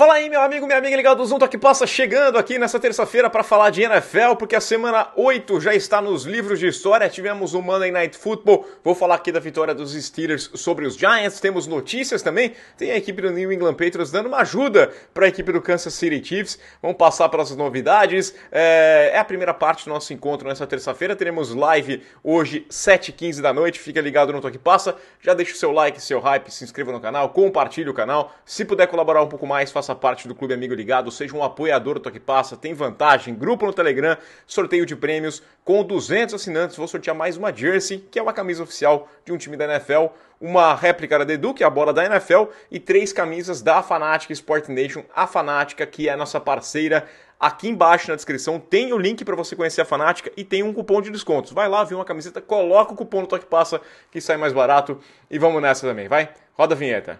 Fala aí, meu amigo, minha amiga ligado junto tá que passa chegando aqui nessa terça-feira para falar de NFL, porque a semana 8 já está nos livros de história. Tivemos o Monday Night Football, vou falar aqui da vitória dos Steelers sobre os Giants, temos notícias também, tem a equipe do New England Patriots dando uma ajuda para a equipe do Kansas City Chiefs. Vamos passar para as novidades. É, é a primeira parte do nosso encontro nessa terça-feira. Teremos live hoje, 7h15 da noite. Fica ligado no Toque Passa. Já deixa o seu like, seu hype, se inscreva no canal, compartilhe o canal. Se puder colaborar um pouco mais, faça faça parte do Clube Amigo Ligado, seja um apoiador do Toque Passa, tem vantagem, grupo no Telegram, sorteio de prêmios com 200 assinantes, vou sortear mais uma jersey, que é uma camisa oficial de um time da NFL, uma réplica da Dedu, que é a bola da NFL, e três camisas da Fanática Sport Nation, a Fanática, que é a nossa parceira. Aqui embaixo na descrição tem o link para você conhecer a Fanática e tem um cupom de descontos. Vai lá, vê uma camiseta, coloca o cupom no Toque Passa que sai mais barato e vamos nessa também, vai? Roda a vinheta.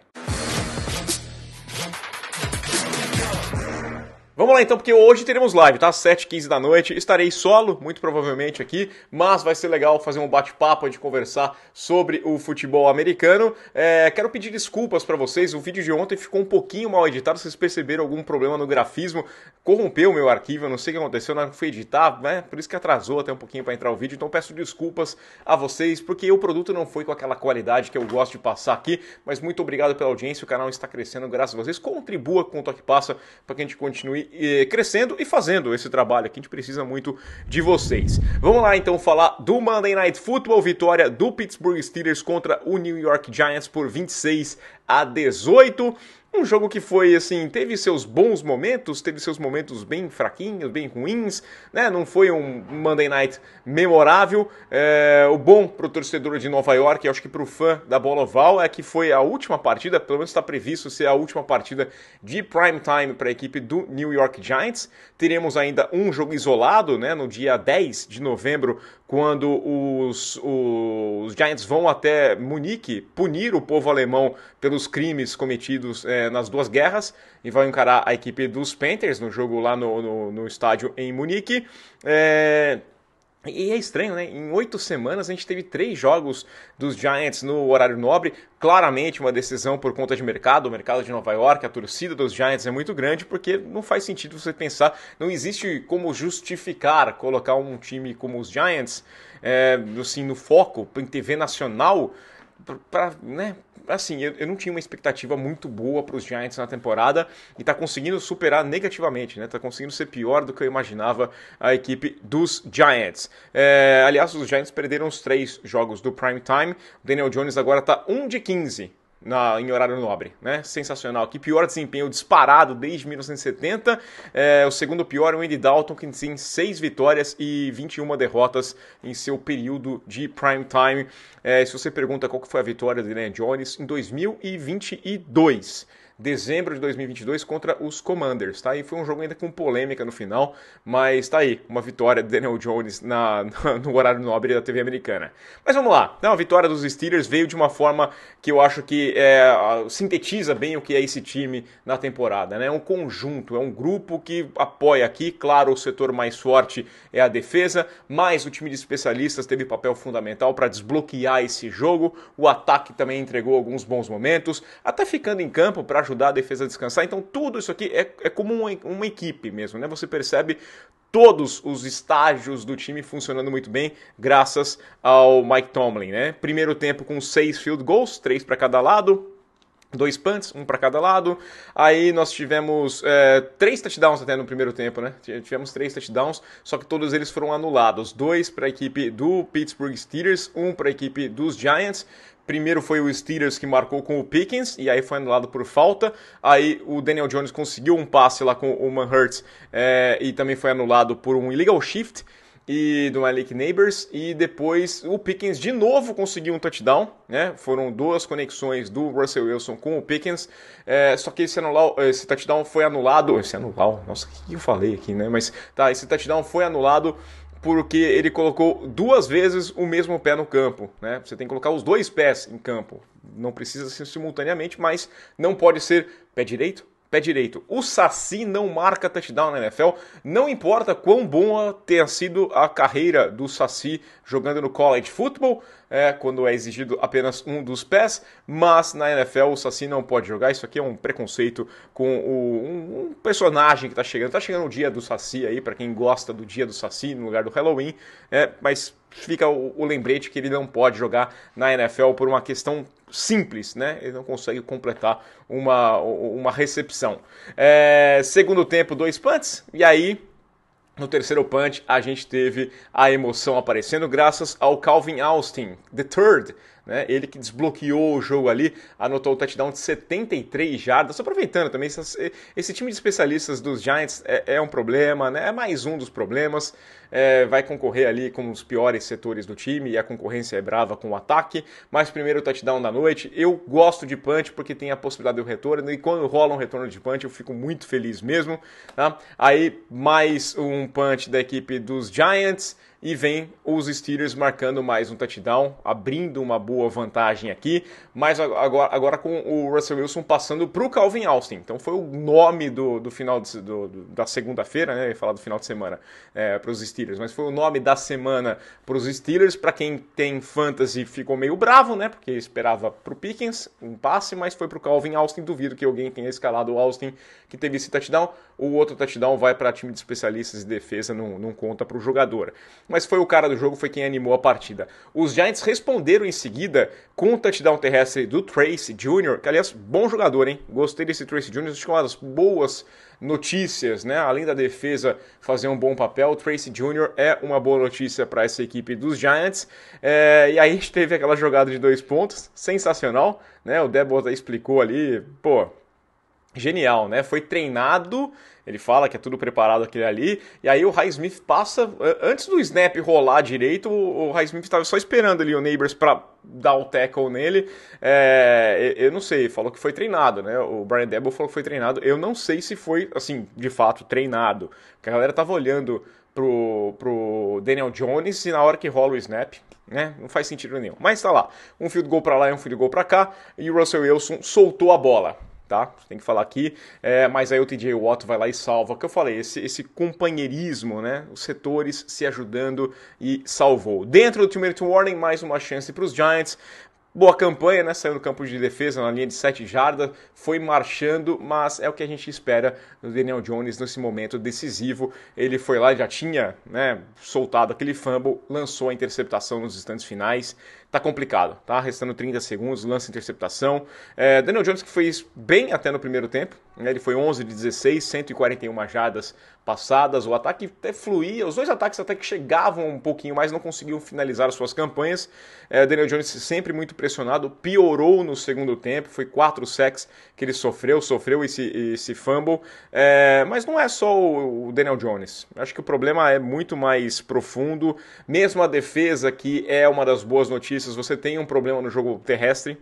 Vamos lá então, porque hoje teremos live, tá? 7h15 da noite. Estarei solo, muito provavelmente aqui, mas vai ser legal fazer um bate-papo de conversar sobre o futebol americano. É, quero pedir desculpas para vocês, o vídeo de ontem ficou um pouquinho mal editado. Vocês perceberam algum problema no grafismo? Corrompeu o meu arquivo, eu não sei o que aconteceu, não fui editar, né? Por isso que atrasou até um pouquinho para entrar o vídeo. Então peço desculpas a vocês, porque o produto não foi com aquela qualidade que eu gosto de passar aqui. Mas muito obrigado pela audiência, o canal está crescendo graças a vocês. Contribua com o Toque Passa para que a gente continue crescendo e fazendo esse trabalho aqui. A gente precisa muito de vocês. Vamos lá então falar do Monday Night Football, vitória do Pittsburgh Steelers contra o New York Giants por 26 a 18. Um jogo que foi assim, teve seus bons momentos, teve seus momentos bem fraquinhos, bem ruins, né? Não foi um Monday Night memorável. É, o bom pro torcedor de Nova York, acho que pro fã da bola oval, é que foi a última partida, pelo menos está previsto ser a última partida de prime time para a equipe do New York Giants. Teremos ainda um jogo isolado, né? No dia 10 de novembro quando os, os Giants vão até Munique punir o povo alemão pelos crimes cometidos é, nas duas guerras e vão encarar a equipe dos Panthers no jogo lá no, no, no estádio em Munique. É... E é estranho, né? Em oito semanas a gente teve três jogos dos Giants no horário nobre. Claramente uma decisão por conta de mercado. O mercado de Nova York, a torcida dos Giants é muito grande, porque não faz sentido você pensar. Não existe como justificar colocar um time como os Giants é, assim, no foco, em TV nacional, para né, assim, eu, eu não tinha uma expectativa muito boa para os Giants na temporada e está conseguindo superar negativamente, né? Tá conseguindo ser pior do que eu imaginava a equipe dos Giants. É, aliás, os Giants perderam os três jogos do prime time. O Daniel Jones agora está 1 de 15 na, em horário nobre, né? Sensacional. Que pior desempenho disparado desde 1970. É, o segundo pior é o Andy Dalton, que tem 6 vitórias e 21 derrotas em seu período de prime time. É, se você pergunta qual que foi a vitória do Daniel Jones em 2022 dezembro de 2022 contra os Commanders, tá? E foi um jogo ainda com polêmica no final, mas tá aí, uma vitória do Daniel Jones na, no horário nobre da TV americana. Mas vamos lá, então, né? a vitória dos Steelers veio de uma forma que eu acho que é, sintetiza bem o que é esse time na temporada, né? É um conjunto, é um grupo que apoia aqui, claro, o setor mais forte é a defesa, mas o time de especialistas teve papel fundamental para desbloquear esse jogo, o ataque também entregou alguns bons momentos, até ficando em campo para ajudar a defesa a descansar. Então, tudo isso aqui é, é como uma, uma equipe mesmo, né? Você percebe todos os estágios do time funcionando muito bem, graças ao Mike Tomlin, né? Primeiro tempo com seis field goals, três para cada lado, dois punts, um para cada lado. Aí nós tivemos é, três touchdowns até no primeiro tempo, né? Tivemos três touchdowns, só que todos eles foram anulados. Dois para a equipe do Pittsburgh Steelers, um para a equipe dos Giants. Primeiro foi o Steelers que marcou com o Pickens e aí foi anulado por falta. Aí o Daniel Jones conseguiu um passe lá com o Manhurts é, eh, e também foi anulado por um illegal shift e do Malik Neighbors e depois o Pickens de novo conseguiu um touchdown, né? Foram duas conexões do Russell Wilson com o Pickens, é, só que esse, anular, esse touchdown foi anulado, esse anulado, nossa, o que eu falei aqui, né? Mas tá, esse touchdown foi anulado porque ele colocou duas vezes o mesmo pé no campo. Né? Você tem que colocar os dois pés em campo. Não precisa ser simultaneamente, mas não pode ser pé direito, pé direito. O Saci não marca touchdown na NFL, não importa quão boa tenha sido a carreira do Saci jogando no college football, é, quando é exigido apenas um dos pés, mas na NFL o Saci não pode jogar. Isso aqui é um preconceito com o, um, um, personagem que está chegando. Está chegando o dia do Saci aí, para quem gosta do dia do Saci no lugar do Halloween, é, mas fica o, o lembrete que ele não pode jogar na NFL por uma questão simples, né? Ele não consegue completar uma, uma recepção. É, segundo tempo, dois punts, e aí no terceiro punch, a gente teve a emoção aparecendo graças ao Calvin Austin, the third, né? ele que desbloqueou o jogo ali, anotou o touchdown de 73 jardas. Aproveitando também, esse time de especialistas dos Giants é, é um problema, né? é mais um dos problemas é, vai concorrer ali com os piores setores do time e a concorrência é brava com o ataque, mas primeiro touchdown da noite. Eu gosto de punch porque tem a possibilidade do retorno e quando rola um retorno de punch eu fico muito feliz mesmo. Tá? Aí mais um punch da equipe dos Giants e vem os Steelers marcando mais um touchdown, abrindo uma boa vantagem aqui, mas agora, agora com o Russell Wilson passando para o Calvin Austin. Então foi o nome do, do final de, do, da segunda-feira, né? Falar do final de semana é, para os Steelers Steelers, mas foi o nome da semana para os Steelers. Para quem tem fantasy ficou meio bravo, né? Porque esperava para o Pickens um passe, mas foi para o Calvin Austin. Duvido que alguém tenha escalado o Austin que teve esse touchdown. O outro touchdown vai para time de especialistas de defesa, não, não conta para o jogador. Mas foi o cara do jogo, foi quem animou a partida. Os Giants responderam em seguida com o touchdown terrestre do Trace Jr., que aliás, bom jogador, hein? Gostei desse Trace Jr., acho que é uma das boas notícias, né? Além da defesa fazer um bom papel, o Tracy Jr. é uma boa notícia para essa equipe dos Giants. É, e aí a gente teve aquela jogada de dois pontos, sensacional, né? O Debo explicou ali, pô, genial, né? Foi treinado, ele fala que é tudo preparado aquele ali, e aí o Highsmith passa, antes do snap rolar direito, o Highsmith estava só esperando ali o Neighbors para dar o um tackle nele, é, eu não sei, falou que foi treinado, né? O Brian Debo falou que foi treinado, eu não sei se foi, assim, de fato, treinado, porque a galera tava olhando pro, pro Daniel Jones e na hora que rola o snap, né? Não faz sentido nenhum. Mas tá lá, um field goal para lá e um field goal para cá, e o Russell Wilson soltou a bola tá? Tem que falar aqui. É, mas aí o TJ Watt vai lá e salva. O que eu falei, esse, esse companheirismo, né? Os setores se ajudando e salvou. Dentro do Two Minute Warning, mais uma chance para os Giants, Boa campanha, né? Saiu do campo de defesa na linha de 7 jardas, foi marchando, mas é o que a gente espera do Daniel Jones nesse momento decisivo. Ele foi lá, já tinha né, soltado aquele fumble, lançou a interceptação nos instantes finais. Tá complicado, tá? Restando 30 segundos, lança interceptação. É, Daniel Jones que foi bem até no primeiro tempo, né? ele foi 11 de 16, 141 jardas passadas. O ataque até fluía, os dois ataques até que chegavam um pouquinho mais, não conseguiam finalizar suas campanhas. É, Daniel Jones sempre muito pressionado, piorou no segundo tempo, foi quatro sacks que ele sofreu, sofreu esse, esse fumble. É, mas não é só o Daniel Jones. Acho que o problema é muito mais profundo. Mesmo a defesa, que é uma das boas notícias, você tem um problema no jogo terrestre.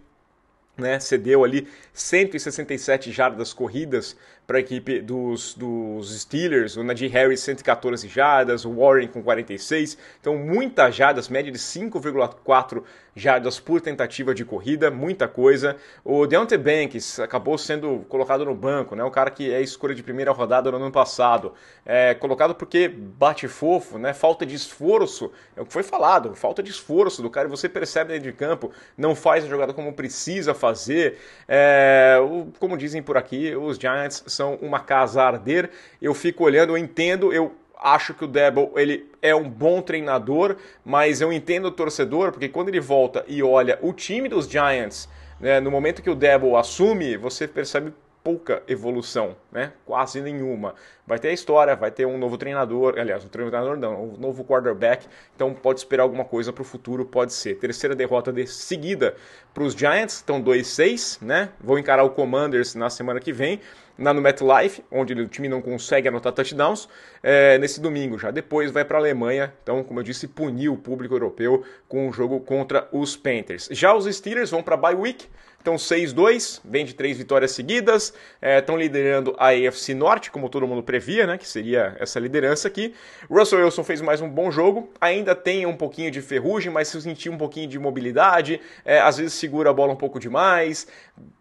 Né, cedeu ali 167 jardas corridas para a equipe dos, dos Steelers, o Najee Harris 114 jardas, o Warren com 46, então muitas jardas, média de 5,4 jardas por tentativa de corrida, muita coisa. O Deontay Banks acabou sendo colocado no banco, né? O cara que é escolha de primeira rodada no ano passado. É, colocado porque bate fofo, né? Falta de esforço, é o que foi falado, falta de esforço do cara, você percebe dentro de campo, não faz a jogada como precisa fazer. É, o, como dizem por aqui, os Giants são uma casa a arder. Eu fico olhando, eu entendo, eu acho que o Debo ele é um bom treinador, mas eu entendo o torcedor, porque quando ele volta e olha o time dos Giants, né, no momento que o Debo assume, você percebe pouca evolução, né? quase nenhuma. Vai ter a história, vai ter um novo treinador, aliás, um treinador não, um novo quarterback, então pode esperar alguma coisa para o futuro, pode ser. Terceira derrota de seguida para os Giants, estão 2-6, né? Vão encarar o Commanders na semana que vem na no MetLife, onde o time não consegue anotar touchdowns, é, nesse domingo já. Depois vai para a Alemanha, então, como eu disse, puniu o público europeu com o um jogo contra os Panthers. Já os Steelers vão para a bye week, Então, 6-2, vem de três vitórias seguidas, estão é, liderando a AFC Norte, como todo mundo previa, né, que seria essa liderança aqui. Russell Wilson fez mais um bom jogo, ainda tem um pouquinho de ferrugem, mas se sentiu um pouquinho de mobilidade, é, às vezes segura a bola um pouco demais.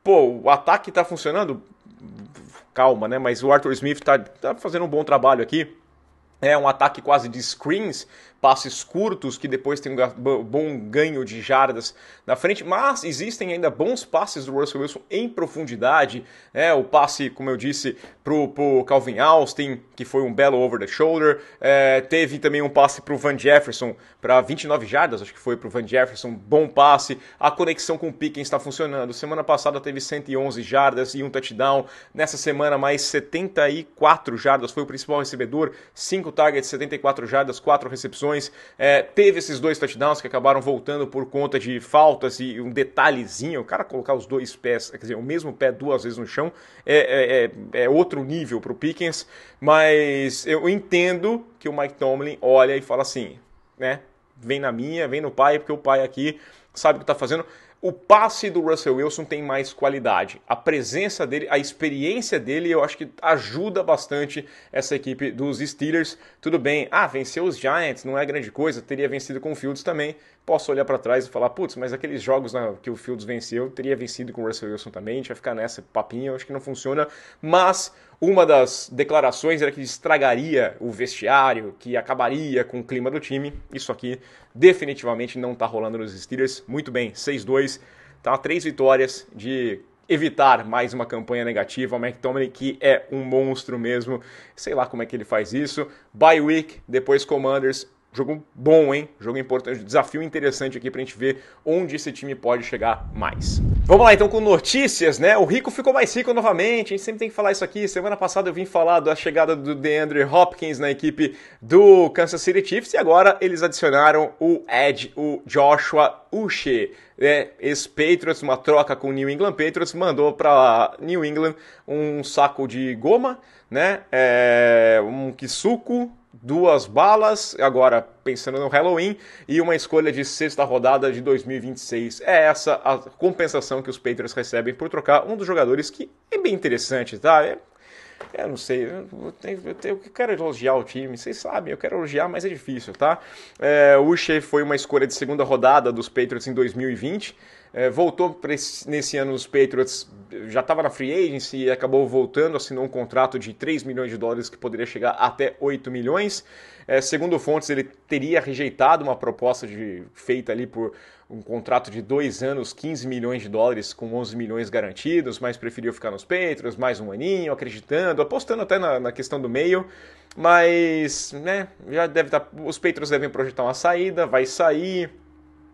Pô, o ataque está funcionando calma, né? Mas o Arthur Smith tá tá fazendo um bom trabalho aqui. É um ataque quase de screens, passes curtos que depois tem um bom ganho de jardas na frente, mas existem ainda bons passes do Russell Wilson em profundidade, né? o passe, como eu disse, para o Calvin Austin, que foi um belo over the shoulder, é, teve também um passe para o Van Jefferson para 29 jardas, acho que foi para o Van Jefferson, bom passe, a conexão com o Pickens está funcionando, semana passada teve 111 jardas e um touchdown, nessa semana mais 74 jardas, foi o principal recebedor, 5 targets, 74 jardas, 4 recepções, é, teve esses dois touchdowns que acabaram voltando por conta de faltas e um detalhezinho. O cara colocar os dois pés, quer dizer, o mesmo pé duas vezes no chão é, é, é, é outro nível para o Pickens. Mas eu entendo que o Mike Tomlin olha e fala assim, né? Vem na minha, vem no pai, porque o pai aqui sabe o que está fazendo. O passe do Russell Wilson tem mais qualidade. A presença dele, a experiência dele, eu acho que ajuda bastante essa equipe dos Steelers. Tudo bem, ah, venceu os Giants, não é grande coisa, teria vencido com o Fields também. Posso olhar para trás e falar, putz, mas aqueles jogos né, que o Fields venceu, teria vencido com o Russell Wilson também. A gente vai ficar nessa papinha, eu acho que não funciona. Mas uma das declarações era que estragaria o vestiário, que acabaria com o clima do time. Isso aqui definitivamente não está rolando nos Steelers. Muito bem, 6-2, tá três vitórias de evitar mais uma campanha negativa. O McTominay que é um monstro mesmo. Sei lá como é que ele faz isso. Bye week, depois Commanders, Jogo bom, hein? Jogo importante, desafio interessante aqui pra gente ver onde esse time pode chegar mais. Vamos lá então com notícias, né? O Rico ficou mais rico novamente, a gente sempre tem que falar isso aqui. Semana passada eu vim falar da chegada do DeAndre Hopkins na equipe do Kansas City Chiefs e agora eles adicionaram o Ed, o Joshua Uche, né? ex-Patriots, uma troca com o New England Patriots, mandou para New England um saco de goma, né? É, um suco duas balas, agora pensando no Halloween, e uma escolha de sexta rodada de 2026. É essa a compensação que os Patriots recebem por trocar um dos jogadores que é bem interessante, tá? É, eu é, não sei, eu, tenho, eu, tenho, eu, quero elogiar o time, vocês sabem, eu quero elogiar, mas é difícil, tá? É, o Uche foi uma escolha de segunda rodada dos Patriots em 2020 é, voltou esse, nesse ano os Patriots, já estava na free agency e acabou voltando, assinou um contrato de 3 milhões de dólares que poderia chegar até 8 milhões. É, segundo fontes, ele teria rejeitado uma proposta de, feita ali por um contrato de dois anos, 15 milhões de dólares, com 11 milhões garantidos, mas preferiu ficar nos Patriots, mais um aninho, acreditando, apostando até na, na questão do meio. Mas, né, já deve estar. Tá, os Patriots devem projetar uma saída, vai sair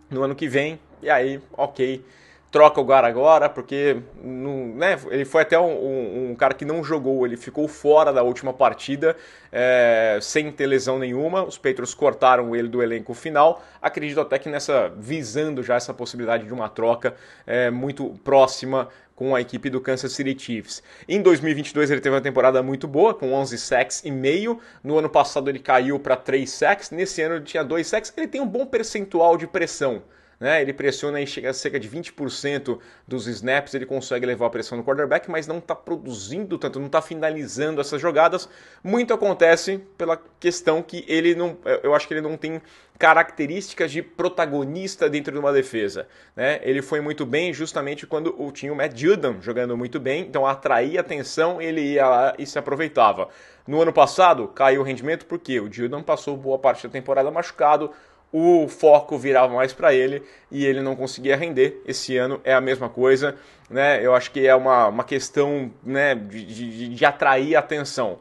no ano que vem, e aí, ok, troca o Guara agora, porque não, né, ele foi até um, um, um, cara que não jogou, ele ficou fora da última partida, é, sem ter lesão nenhuma. Os Patriots cortaram ele do elenco final. Acredito até que nessa, visando já essa possibilidade de uma troca é, muito próxima com a equipe do Kansas City Chiefs. Em 2022 ele teve uma temporada muito boa, com 11 sacks e meio. No ano passado ele caiu para 3 sacks, nesse ano ele tinha 2 sacks. Ele tem um bom percentual de pressão né? Ele pressiona e chega a cerca de 20% dos snaps, ele consegue levar a pressão no quarterback, mas não está produzindo tanto, não está finalizando essas jogadas. Muito acontece pela questão que ele não, eu acho que ele não tem características de protagonista dentro de uma defesa, né? Ele foi muito bem justamente quando o tinha o Matt Judon jogando muito bem, então atraía atenção, ele ia lá e se aproveitava. No ano passado caiu o rendimento porque o Judon passou boa parte da temporada machucado o foco virava mais para ele e ele não conseguia render. Esse ano é a mesma coisa, né? Eu acho que é uma, uma questão né, de, de, de atrair atenção.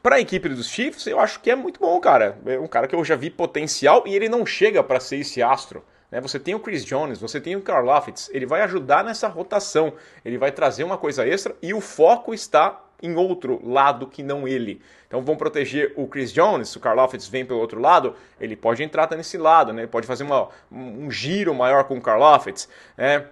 Para a equipe dos Chiefs, eu acho que é muito bom, cara. É um cara que eu já vi potencial e ele não chega para ser esse astro. Né? Você tem o Chris Jones, você tem o Carl Lafitz, ele vai ajudar nessa rotação, ele vai trazer uma coisa extra e o foco está em outro lado que não ele. Então vão proteger o Chris Jones, o Carl Lafitz vem pelo outro lado, ele pode entrar nesse lado, né? ele pode fazer uma, um giro maior com o Carl Lafitz, né?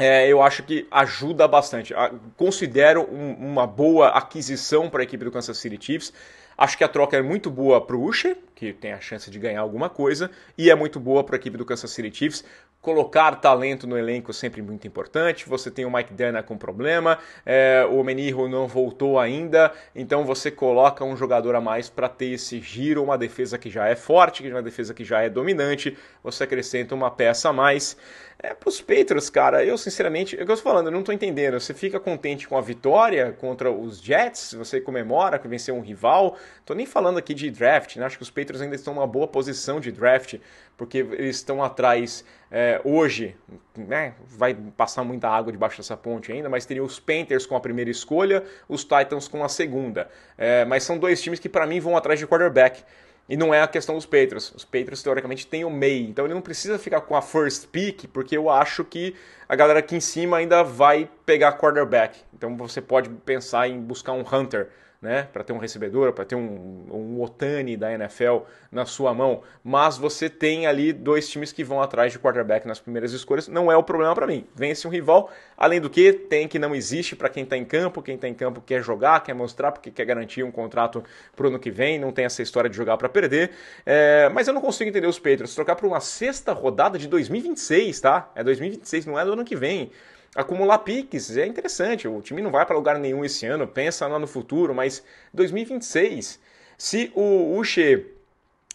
É, eu acho que ajuda bastante. Considero um, uma boa aquisição para a equipe do Kansas City Chiefs. Acho que a troca é muito boa para o Usher, que tem a chance de ganhar alguma coisa, e é muito boa para a equipe do Kansas City Chiefs, Colocar talento no elenco sempre muito importante. Você tem o Mike Dana com problema, é, o Menirro não voltou ainda, então você coloca um jogador a mais para ter esse giro, uma defesa que já é forte, uma defesa que já é dominante, você acrescenta uma peça a mais. É, pros Patriots, cara, eu sinceramente, é o que eu tô falando, eu não estou entendendo. Você fica contente com a vitória contra os Jets, você comemora que venceu um rival. Tô nem falando aqui de draft, né? Acho que os Patriots ainda estão numa boa posição de draft porque eles estão atrás é, hoje, né? Vai passar muita água debaixo dessa ponte ainda, mas teria os Panthers com a primeira escolha, os Titans com a segunda. É, mas são dois times que para mim vão atrás de quarterback. E não é a questão dos Patriots. Os Patriots, teoricamente, têm o MEI. Então ele não precisa ficar com a first pick, porque eu acho que a galera aqui em cima ainda vai pegar quarterback. Então você pode pensar em buscar um Hunter, né, para ter um recebedor, para ter um, um Otani da NFL na sua mão, mas você tem ali dois times que vão atrás de quarterback nas primeiras escolhas, não é o problema para mim. Vence um rival, além do que, tem que não existe para quem está em campo, quem está em campo quer jogar, quer mostrar porque quer garantir um contrato pro ano que vem, não tem essa história de jogar para perder. É, mas eu não consigo entender os Patriots trocar para uma sexta rodada de 2026, tá? É 2026, não é do ano que vem. Acumular piques é interessante, o time não vai para lugar nenhum esse ano, pensa lá no futuro, mas 2026, se o Uche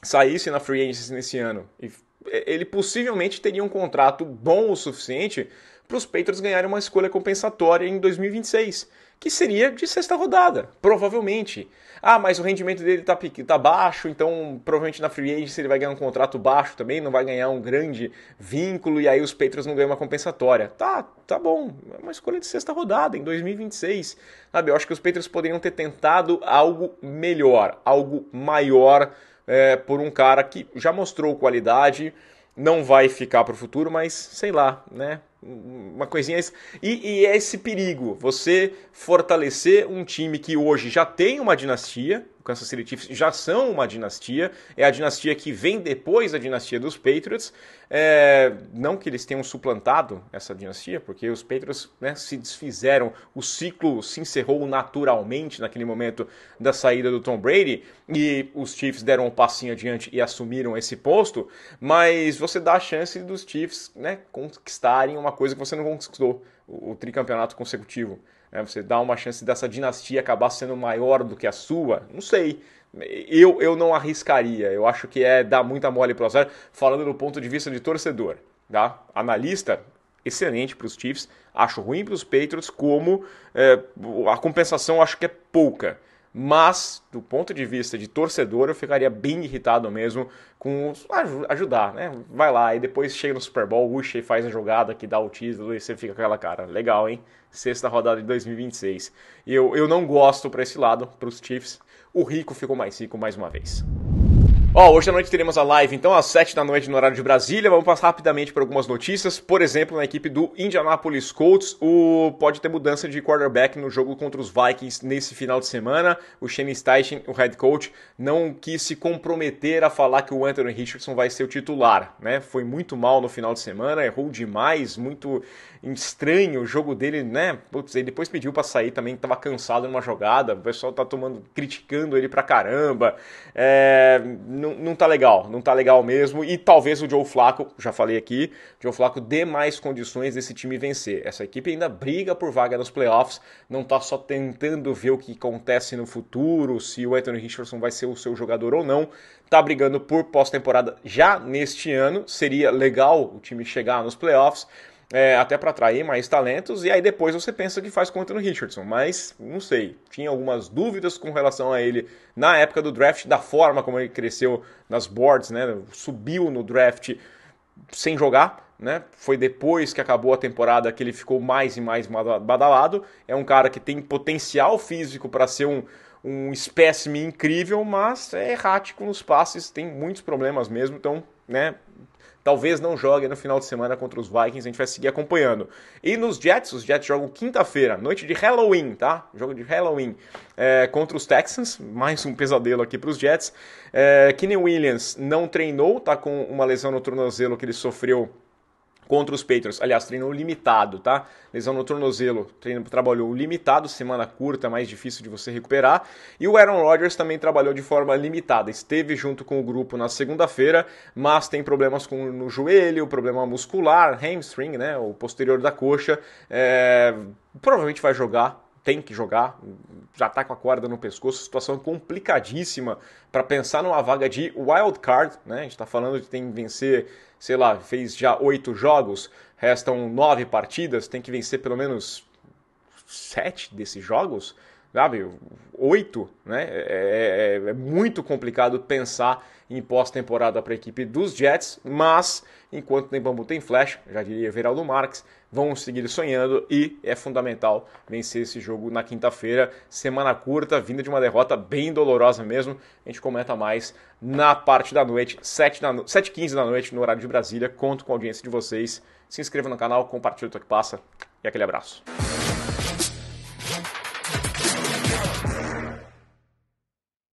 saísse na free Agents nesse ano, ele possivelmente teria um contrato bom o suficiente para os Patriots ganharem uma escolha compensatória em 2026 que seria de sexta rodada, provavelmente. Ah, mas o rendimento dele tá, tá baixo, então provavelmente na free agency ele vai ganhar um contrato baixo também, não vai ganhar um grande vínculo e aí os Patriots não ganham uma compensatória. Tá, tá bom, é uma escolha de sexta rodada em 2026. Sabe, eu acho que os Patriots poderiam ter tentado algo melhor, algo maior é, por um cara que já mostrou qualidade, não vai ficar para o futuro, mas sei lá, né? uma coisinha. É e, e é esse perigo, você fortalecer um time que hoje já tem uma dinastia, o Kansas City Chiefs já são uma dinastia, é a dinastia que vem depois da dinastia dos Patriots. É, não que eles tenham suplantado essa dinastia, porque os Patriots né, se desfizeram, o ciclo se encerrou naturalmente naquele momento da saída do Tom Brady e os Chiefs deram um passinho adiante e assumiram esse posto, mas você dá a chance dos Chiefs né, conquistarem uma coisa que você não conquistou, o, tricampeonato consecutivo. Né? Você dá uma chance dessa dinastia acabar sendo maior do que a sua? Não sei. Eu, eu não arriscaria. Eu acho que é dar muita mole para o azar, falando do ponto de vista de torcedor. Tá? Analista, excelente para os Chiefs, acho ruim para os Patriots, como é, a compensação acho que é pouca mas do ponto de vista de torcedor, eu ficaria bem irritado mesmo com os, ajudar, né? Vai lá e depois chega no Super Bowl, Usha e faz a jogada que dá o título e você fica com aquela cara. Legal, hein? Sexta rodada de 2026. E eu, eu não gosto para esse lado, para os Chiefs. O rico ficou mais rico mais uma vez. Ó, oh, hoje à noite teremos a live, então, às 7 da noite no horário de Brasília. Vamos passar rapidamente por algumas notícias. Por exemplo, na equipe do Indianapolis Colts, o... pode ter mudança de quarterback no jogo contra os Vikings nesse final de semana. O Shane Steichen, o head coach, não quis se comprometer a falar que o Anthony Richardson vai ser o titular, né? Foi muito mal no final de semana, errou demais, muito estranho o jogo dele, né? Putz, ele depois pediu para sair também, tava cansado numa jogada. O pessoal tá tomando, criticando ele pra caramba. É não, não tá legal, não tá legal mesmo. E talvez o Joe Flaco, já falei aqui, Joe Flaco dê mais condições desse time vencer. Essa equipe ainda briga por vaga nos playoffs, não tá só tentando ver o que acontece no futuro, se o Anthony Richardson vai ser o seu jogador ou não, tá brigando por pós-temporada já neste ano. Seria legal o time chegar nos playoffs é, até para atrair mais talentos, e aí depois você pensa que faz com o Anthony Richardson, mas não sei, tinha algumas dúvidas com relação a ele na época do draft, da forma como ele cresceu nas boards, né, subiu no draft sem jogar, né? Foi depois que acabou a temporada que ele ficou mais e mais badalado. É um cara que tem potencial físico para ser um, um espécime incrível, mas é errático nos passes, tem muitos problemas mesmo. Então, né? talvez não jogue no final de semana contra os Vikings, a gente vai seguir acompanhando. E nos Jets, os Jets jogam quinta-feira, noite de Halloween, tá? Jogo de Halloween é, contra os Texans, mais um pesadelo aqui para os Jets. É, Kenny Williams não treinou, tá com uma lesão no tornozelo que ele sofreu contra os Patriots. Aliás, treinou limitado, tá? Lesão no tornozelo, treino, trabalhou limitado, semana curta, mais difícil de você recuperar. E o Aaron Rodgers também trabalhou de forma limitada. Esteve junto com o grupo na segunda-feira, mas tem problemas com, no joelho, problema muscular, hamstring, né? O posterior da coxa. É, provavelmente vai jogar tem que jogar, já está com a corda no pescoço, situação complicadíssima para pensar numa vaga de wild card, né? A gente está falando de tem que vencer sei lá, fez já oito jogos, restam nove partidas, tem que vencer pelo menos sete desses jogos, sabe? Oito, né? É, é, é, é muito complicado pensar em pós-temporada para a equipe dos Jets, mas enquanto tem bambu tem Flash, já diria Veraldo Marques, vão seguir sonhando e é fundamental vencer esse jogo na quinta-feira. Semana curta, vinda de uma derrota bem dolorosa mesmo. A gente comenta mais na parte da noite, 7h15 da, noite, no horário de Brasília. Conto com a audiência de vocês. Se inscreva no canal, compartilhe o que passa e aquele abraço.